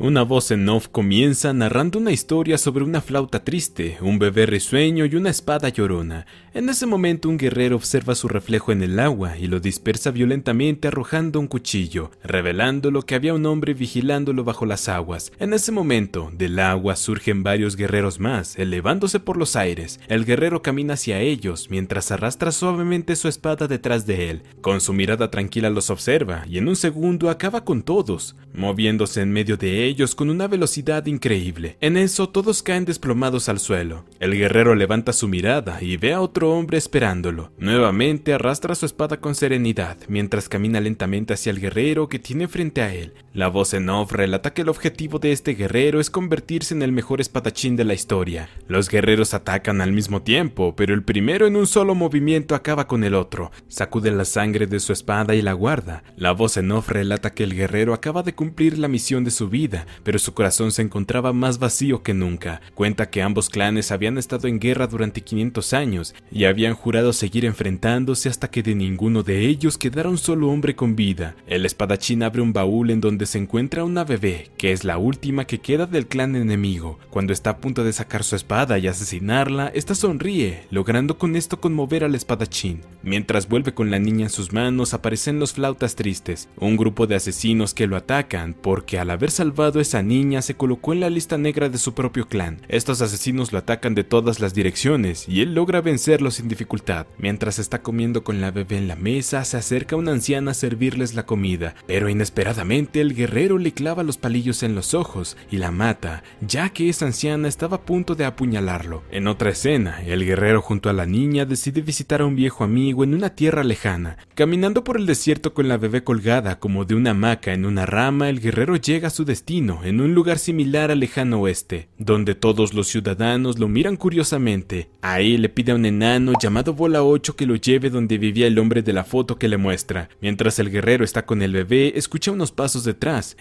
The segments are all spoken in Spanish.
Una voz en off comienza narrando una historia sobre una flauta triste, un bebé risueño y una espada llorona. En ese momento un guerrero observa su reflejo en el agua y lo dispersa violentamente arrojando un cuchillo, revelándolo que había un hombre vigilándolo bajo las aguas. En ese momento, del agua surgen varios guerreros más, elevándose por los aires. El guerrero camina hacia ellos mientras arrastra suavemente su espada detrás de él. Con su mirada tranquila los observa y en un segundo acaba con todos, moviéndose en medio de ellos ellos con una velocidad increíble. En eso todos caen desplomados al suelo. El guerrero levanta su mirada y ve a otro hombre esperándolo. Nuevamente arrastra su espada con serenidad mientras camina lentamente hacia el guerrero que tiene frente a él. La voz en off relata que el objetivo de este guerrero es convertirse en el mejor espadachín de la historia. Los guerreros atacan al mismo tiempo, pero el primero en un solo movimiento acaba con el otro, sacude la sangre de su espada y la guarda. La voz en off relata que el guerrero acaba de cumplir la misión de su vida, pero su corazón se encontraba más vacío que nunca. Cuenta que ambos clanes habían estado en guerra durante 500 años y habían jurado seguir enfrentándose hasta que de ninguno de ellos quedara un solo hombre con vida. El espadachín abre un baúl en donde se encuentra una bebé, que es la última que queda del clan enemigo. Cuando está a punto de sacar su espada y asesinarla, esta sonríe, logrando con esto conmover al espadachín. Mientras vuelve con la niña en sus manos, aparecen los flautas tristes, un grupo de asesinos que lo atacan, porque al haber salvado a esa niña se colocó en la lista negra de su propio clan. Estos asesinos lo atacan de todas las direcciones, y él logra vencerlo sin dificultad. Mientras está comiendo con la bebé en la mesa, se acerca una anciana a servirles la comida, pero inesperadamente el guerrero le clava los palillos en los ojos y la mata, ya que esa anciana estaba a punto de apuñalarlo. En otra escena, el guerrero junto a la niña decide visitar a un viejo amigo en una tierra lejana. Caminando por el desierto con la bebé colgada como de una hamaca en una rama, el guerrero llega a su destino, en un lugar similar al lejano oeste, donde todos los ciudadanos lo miran curiosamente. Ahí le pide a un enano llamado Bola 8 que lo lleve donde vivía el hombre de la foto que le muestra. Mientras el guerrero está con el bebé, escucha unos pasos de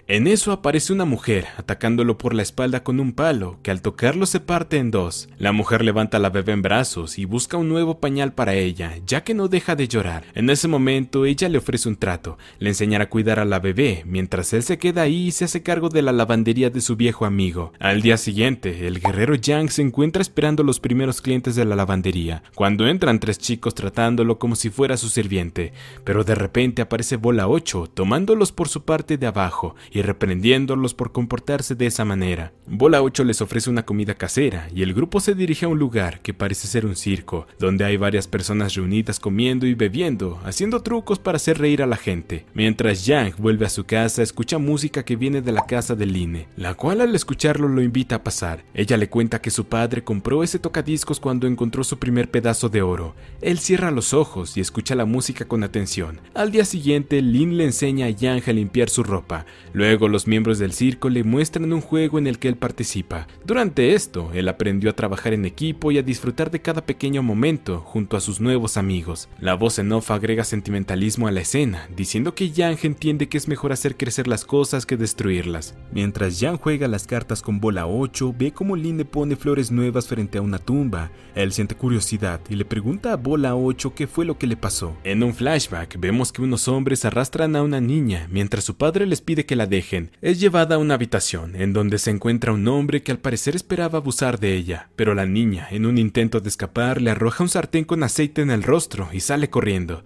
en eso aparece una mujer, atacándolo por la espalda con un palo, que al tocarlo se parte en dos. La mujer levanta a la bebé en brazos y busca un nuevo pañal para ella, ya que no deja de llorar. En ese momento ella le ofrece un trato, le enseñará a cuidar a la bebé, mientras él se queda ahí y se hace cargo de la lavandería de su viejo amigo. Al día siguiente, el guerrero Yang se encuentra esperando a los primeros clientes de la lavandería, cuando entran tres chicos tratándolo como si fuera su sirviente, pero de repente aparece Bola 8, tomándolos por su parte de abajo y reprendiéndolos por comportarse de esa manera. Bola 8 les ofrece una comida casera y el grupo se dirige a un lugar que parece ser un circo, donde hay varias personas reunidas comiendo y bebiendo, haciendo trucos para hacer reír a la gente. Mientras Yang vuelve a su casa, escucha música que viene de la casa de Lin, la cual al escucharlo lo invita a pasar. Ella le cuenta que su padre compró ese tocadiscos cuando encontró su primer pedazo de oro. Él cierra los ojos y escucha la música con atención. Al día siguiente, Lin le enseña a Yang a limpiar su ropa Luego los miembros del circo le muestran un juego en el que él participa. Durante esto, él aprendió a trabajar en equipo y a disfrutar de cada pequeño momento junto a sus nuevos amigos. La voz en off agrega sentimentalismo a la escena, diciendo que Yang entiende que es mejor hacer crecer las cosas que destruirlas. Mientras Yang juega las cartas con bola 8, ve cómo Lin pone flores nuevas frente a una tumba. Él siente curiosidad y le pregunta a bola 8 qué fue lo que le pasó. En un flashback vemos que unos hombres arrastran a una niña mientras su padre les pide que la dejen. Es llevada a una habitación, en donde se encuentra un hombre que al parecer esperaba abusar de ella, pero la niña, en un intento de escapar, le arroja un sartén con aceite en el rostro y sale corriendo.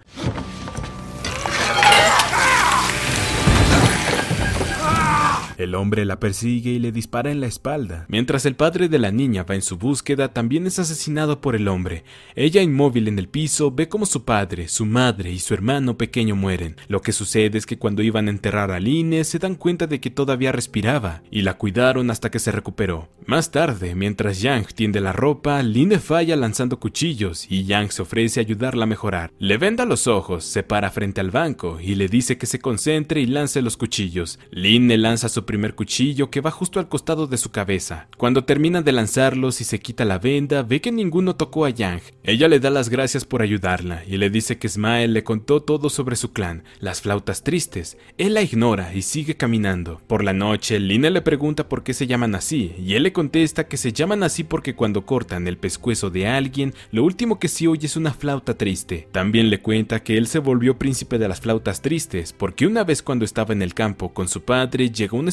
El hombre la persigue y le dispara en la espalda. Mientras el padre de la niña va en su búsqueda, también es asesinado por el hombre. Ella inmóvil en el piso, ve cómo su padre, su madre y su hermano pequeño mueren. Lo que sucede es que cuando iban a enterrar a Line, se dan cuenta de que todavía respiraba, y la cuidaron hasta que se recuperó. Más tarde, mientras Yang tiende la ropa, Line falla lanzando cuchillos, y Yang se ofrece a ayudarla a mejorar. Le venda los ojos, se para frente al banco, y le dice que se concentre y lance los cuchillos. Line lanza su primer cuchillo que va justo al costado de su cabeza. Cuando termina de lanzarlos y se quita la venda, ve que ninguno tocó a Yang. Ella le da las gracias por ayudarla y le dice que Smile le contó todo sobre su clan, las flautas tristes. Él la ignora y sigue caminando. Por la noche, Lina le pregunta por qué se llaman así y él le contesta que se llaman así porque cuando cortan el pescuezo de alguien, lo último que se oye es una flauta triste. También le cuenta que él se volvió príncipe de las flautas tristes porque una vez cuando estaba en el campo con su padre llegó un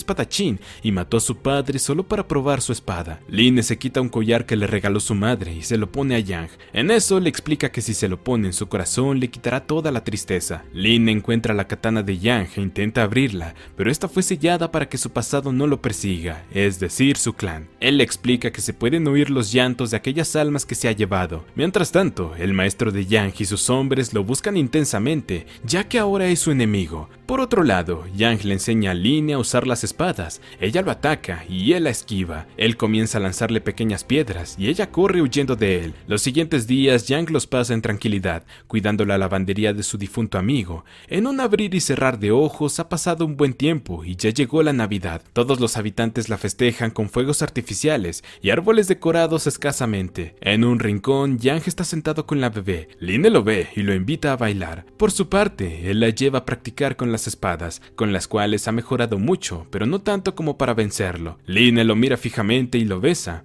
y mató a su padre solo para probar su espada. Lin se quita un collar que le regaló su madre y se lo pone a Yang. En eso le explica que si se lo pone en su corazón le quitará toda la tristeza. Lin encuentra la katana de Yang e intenta abrirla, pero esta fue sellada para que su pasado no lo persiga, es decir, su clan. Él le explica que se pueden oír los llantos de aquellas almas que se ha llevado. Mientras tanto, el maestro de Yang y sus hombres lo buscan intensamente, ya que ahora es su enemigo. Por otro lado, Yang le enseña a Lin a usar las espadas, ella lo ataca y él la esquiva, él comienza a lanzarle pequeñas piedras y ella corre huyendo de él. Los siguientes días Yang los pasa en tranquilidad, cuidando la lavandería de su difunto amigo. En un abrir y cerrar de ojos ha pasado un buen tiempo y ya llegó la Navidad. Todos los habitantes la festejan con fuegos artificiales y árboles decorados escasamente. En un rincón, Yang está sentado con la bebé. line lo ve y lo invita a bailar. Por su parte, él la lleva a practicar con la espadas, con las cuales ha mejorado mucho, pero no tanto como para vencerlo. Lina lo mira fijamente y lo besa.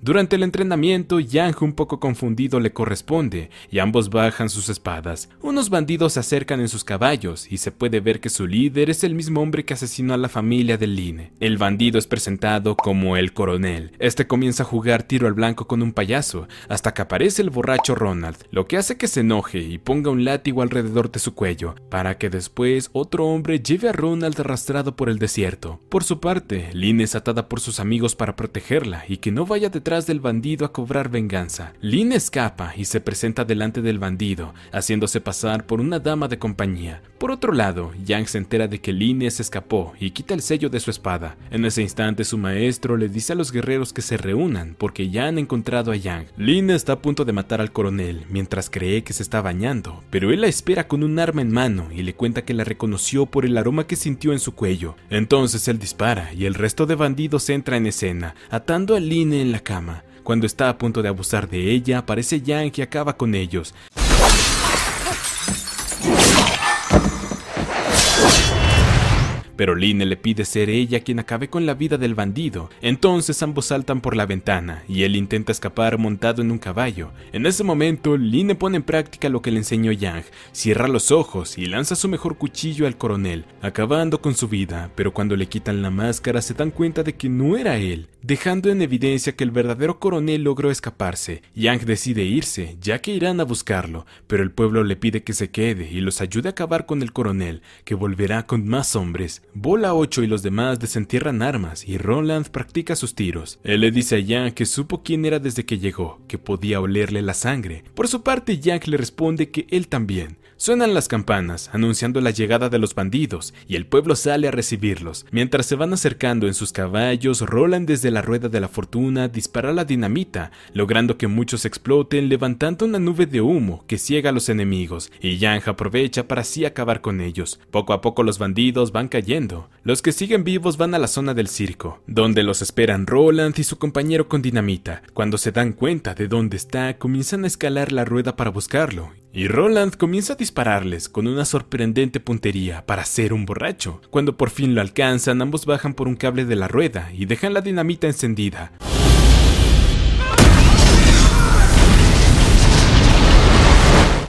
Durante el entrenamiento, Yang, un poco confundido, le corresponde y ambos bajan sus espadas. Unos bandidos se acercan en sus caballos y se puede ver que su líder es el mismo hombre que asesinó a la familia de Lin. El bandido es presentado como el coronel. Este comienza a jugar tiro al blanco con un payaso hasta que aparece el borracho Ronald, lo que hace que se enoje y ponga un látigo alrededor de su cuello para que después otro hombre lleve a Ronald arrastrado por el desierto. Por su parte, Lin es atada por sus amigos para protegerla y que no vaya a tras del bandido a cobrar venganza. Lin escapa y se presenta delante del bandido, haciéndose pasar por una dama de compañía. Por otro lado, Yang se entera de que Lin se escapó y quita el sello de su espada. En ese instante su maestro le dice a los guerreros que se reúnan porque ya han encontrado a Yang. Lin está a punto de matar al coronel mientras cree que se está bañando, pero él la espera con un arma en mano y le cuenta que la reconoció por el aroma que sintió en su cuello. Entonces él dispara y el resto de bandidos entra en escena, atando a Lin en la cuando está a punto de abusar de ella, aparece Yang y acaba con ellos. pero Line le pide ser ella quien acabe con la vida del bandido. Entonces ambos saltan por la ventana y él intenta escapar montado en un caballo. En ese momento, Line pone en práctica lo que le enseñó Yang, cierra los ojos y lanza su mejor cuchillo al coronel, acabando con su vida, pero cuando le quitan la máscara se dan cuenta de que no era él, dejando en evidencia que el verdadero coronel logró escaparse. Yang decide irse, ya que irán a buscarlo, pero el pueblo le pide que se quede y los ayude a acabar con el coronel, que volverá con más hombres. Bola 8 y los demás desentierran armas y Roland practica sus tiros. Él le dice a Jack que supo quién era desde que llegó, que podía olerle la sangre. Por su parte, Jack le responde que él también, Suenan las campanas, anunciando la llegada de los bandidos, y el pueblo sale a recibirlos. Mientras se van acercando en sus caballos, Roland desde la rueda de la fortuna, dispara la dinamita, logrando que muchos exploten, levantando una nube de humo que ciega a los enemigos, y Janja aprovecha para así acabar con ellos. Poco a poco los bandidos van cayendo. Los que siguen vivos van a la zona del circo, donde los esperan Roland y su compañero con dinamita. Cuando se dan cuenta de dónde está, comienzan a escalar la rueda para buscarlo, y Roland comienza a dispararles con una sorprendente puntería para ser un borracho. Cuando por fin lo alcanzan, ambos bajan por un cable de la rueda y dejan la dinamita encendida.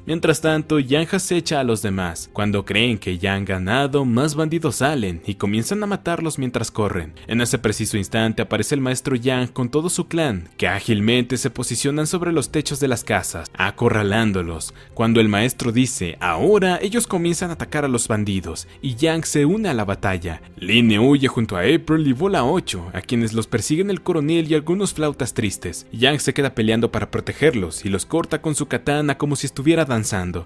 Mientras tanto, Yang acecha a los demás. Cuando creen que ya han ganado, más bandidos salen y comienzan a matarlos mientras corren. En ese preciso instante aparece el maestro Yang con todo su clan, que ágilmente se posicionan sobre los techos de las casas, acorralándolos. Cuando el maestro dice, ahora ellos comienzan a atacar a los bandidos, y Yang se une a la batalla. Line huye junto a April y Bola 8, a quienes los persiguen el coronel y algunos flautas tristes. Yang se queda peleando para protegerlos y los corta con su katana como si estuviera dando.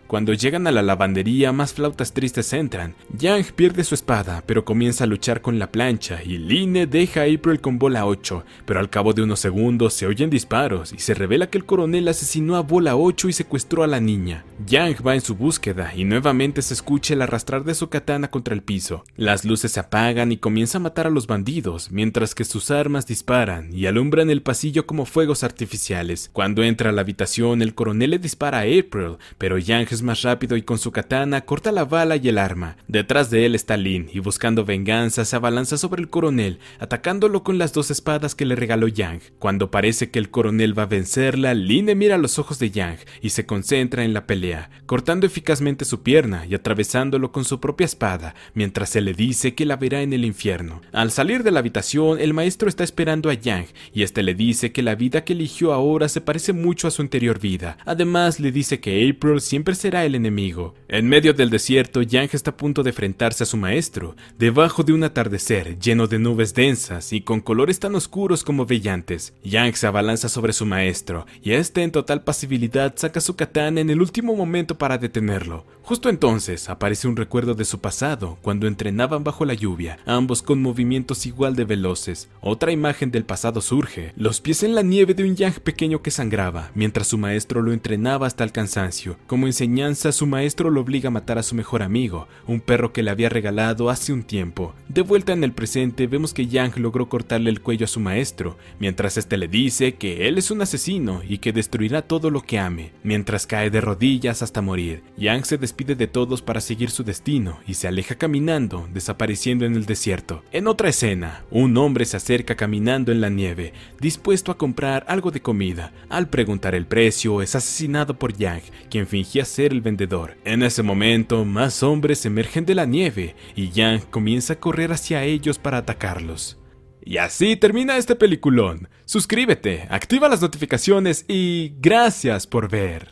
Cuando llegan a la lavandería, más flautas tristes entran. Yang pierde su espada, pero comienza a luchar con la plancha y Line deja a April con bola 8, pero al cabo de unos segundos se oyen disparos y se revela que el coronel asesinó a bola 8 y secuestró a la niña. Yang va en su búsqueda y nuevamente se escucha el arrastrar de su katana contra el piso. Las luces se apagan y comienza a matar a los bandidos, mientras que sus armas disparan y alumbran el pasillo como fuegos artificiales. Cuando entra a la habitación, el coronel le dispara a April, pero Yang es más rápido y con su katana corta la bala y el arma. Detrás de él está Lin y buscando venganza se abalanza sobre el coronel, atacándolo con las dos espadas que le regaló Yang. Cuando parece que el coronel va a vencerla, Lin mira los ojos de Yang y se concentra en la pelea, cortando eficazmente su pierna y atravesándolo con su propia espada, mientras se le dice que la verá en el infierno. Al salir de la habitación, el maestro está esperando a Yang y este le dice que la vida que eligió ahora se parece mucho a su anterior vida. Además, le dice que April siempre será el enemigo. En medio del desierto, Yang está a punto de enfrentarse a su maestro, debajo de un atardecer lleno de nubes densas y con colores tan oscuros como brillantes. Yang se abalanza sobre su maestro, y este en total pasibilidad saca su katana en el último momento para detenerlo. Justo entonces, aparece un recuerdo de su pasado, cuando entrenaban bajo la lluvia, ambos con movimientos igual de veloces. Otra imagen del pasado surge, los pies en la nieve de un Yang pequeño que sangraba, mientras su maestro lo entrenaba hasta el cansancio, como enseñanza, su maestro lo obliga a matar a su mejor amigo, un perro que le había regalado hace un tiempo. De vuelta en el presente, vemos que Yang logró cortarle el cuello a su maestro, mientras este le dice que él es un asesino y que destruirá todo lo que ame, mientras cae de rodillas hasta morir. Yang se despide de todos para seguir su destino y se aleja caminando, desapareciendo en el desierto. En otra escena, un hombre se acerca caminando en la nieve, dispuesto a comprar algo de comida. Al preguntar el precio, es asesinado por Yang, quien fingía ser el vendedor. En ese momento, más hombres emergen de la nieve y Yang comienza a correr hacia ellos para atacarlos. Y así termina este peliculón. Suscríbete, activa las notificaciones y gracias por ver.